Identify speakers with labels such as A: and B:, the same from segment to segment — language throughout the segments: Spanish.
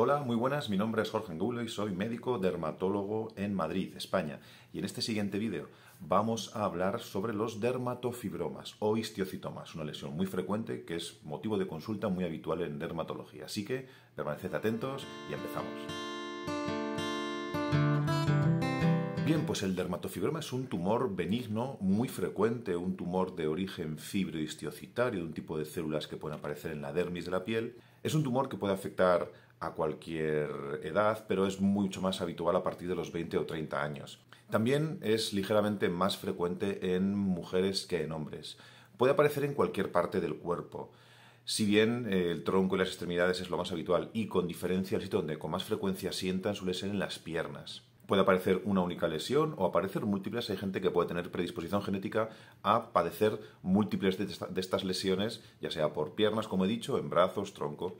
A: Hola, muy buenas, mi nombre es Jorge Angulo y soy médico dermatólogo en Madrid, España. Y en este siguiente vídeo vamos a hablar sobre los dermatofibromas o histiocitomas, una lesión muy frecuente que es motivo de consulta muy habitual en dermatología. Así que permaneced atentos y empezamos. Bien, pues el dermatofibroma es un tumor benigno muy frecuente, un tumor de origen fibrohistiocitario, un tipo de células que pueden aparecer en la dermis de la piel. Es un tumor que puede afectar a cualquier edad, pero es mucho más habitual a partir de los 20 o 30 años. También es ligeramente más frecuente en mujeres que en hombres. Puede aparecer en cualquier parte del cuerpo. Si bien eh, el tronco y las extremidades es lo más habitual y con diferencia el sitio donde con más frecuencia sientan suele ser en las piernas puede aparecer una única lesión o aparecer múltiples. Hay gente que puede tener predisposición genética a padecer múltiples de, estas lesiones, ya sea por piernas, como he dicho, en brazos, tronco.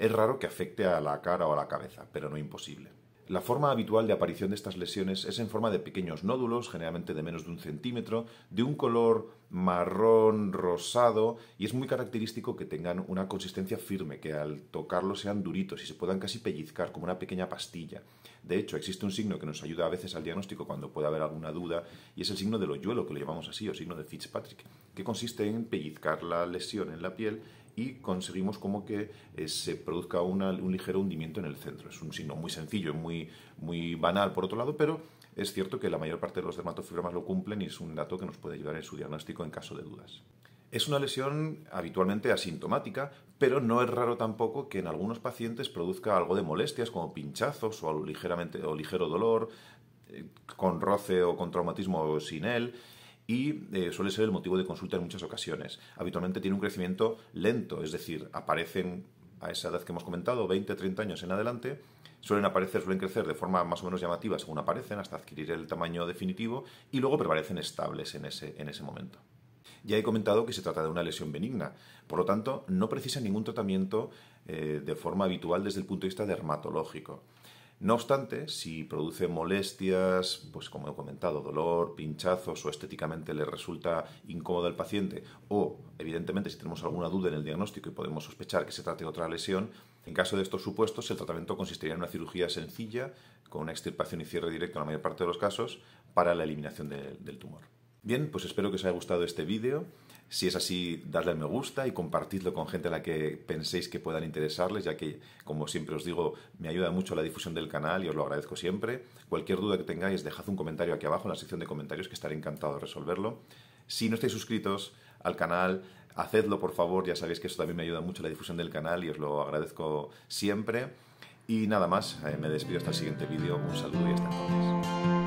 A: Es raro que afecte a la cara o a la cabeza, pero no imposible. La forma habitual de aparición de estas lesiones es en forma de pequeños nódulos, generalmente de menos de un centímetro, de un color marrón rosado y es muy característico que tengan una consistencia firme, que al tocarlo sean duritos y se puedan casi pellizcar como una pequeña pastilla. De hecho, existe un signo que nos ayuda a veces al diagnóstico cuando puede haber alguna duda y es el signo del hoyuelo, que lo llamamos así, o signo de Fitzpatrick, que consiste en pellizcar la lesión en la piel y conseguimos como que eh, se produzca un ligero hundimiento en el centro. Es un signo muy sencillo, muy, muy banal por otro lado, pero es cierto que la mayor parte de los dermatofibromas lo cumplen y es un dato que nos puede ayudar en su diagnóstico en caso de dudas. Es una lesión habitualmente asintomática, pero no es raro tampoco que en algunos pacientes produzca algo de molestias como pinchazos o, ligeramente, o ligero dolor, eh, con roce o con traumatismo sin él y eh, suele ser el motivo de consulta en muchas ocasiones. Habitualmente tiene un crecimiento lento, es decir, aparecen a esa edad que hemos comentado, 20, 30 años en adelante, suelen aparecer, suelen crecer de forma más o menos llamativa según aparecen hasta adquirir el tamaño definitivo y luego permanecen estables en ese, momento. Ya he comentado que se trata de una lesión benigna, por lo tanto no precisa ningún tratamiento eh, de forma habitual desde el punto de vista dermatológico. No obstante, si produce molestias, pues como he comentado, dolor, pinchazos o estéticamente le resulta incómodo al paciente, o evidentemente si tenemos alguna duda en el diagnóstico y podemos sospechar que se trate de otra lesión, en caso de estos supuestos el tratamiento consistiría en una cirugía sencilla, con una extirpación y cierre directo en la mayor parte de los casos, para la eliminación del tumor. Bien, pues espero que os haya gustado este vídeo. Si es así, dadle me gusta y compartidlo con gente a la que penséis que puedan interesarles, ya que, como siempre os digo, me ayuda mucho la difusión del canal y os lo agradezco siempre. Cualquier duda que tengáis, dejad un comentario aquí abajo en la sección de comentarios, que estaré encantado de resolverlo. Si no estáis suscritos al canal, hacedlo por favor, ya sabéis que eso también me ayuda mucho la difusión del canal y os lo agradezco siempre. Y nada más, eh, me despido hasta el siguiente vídeo, un saludo y hasta entonces.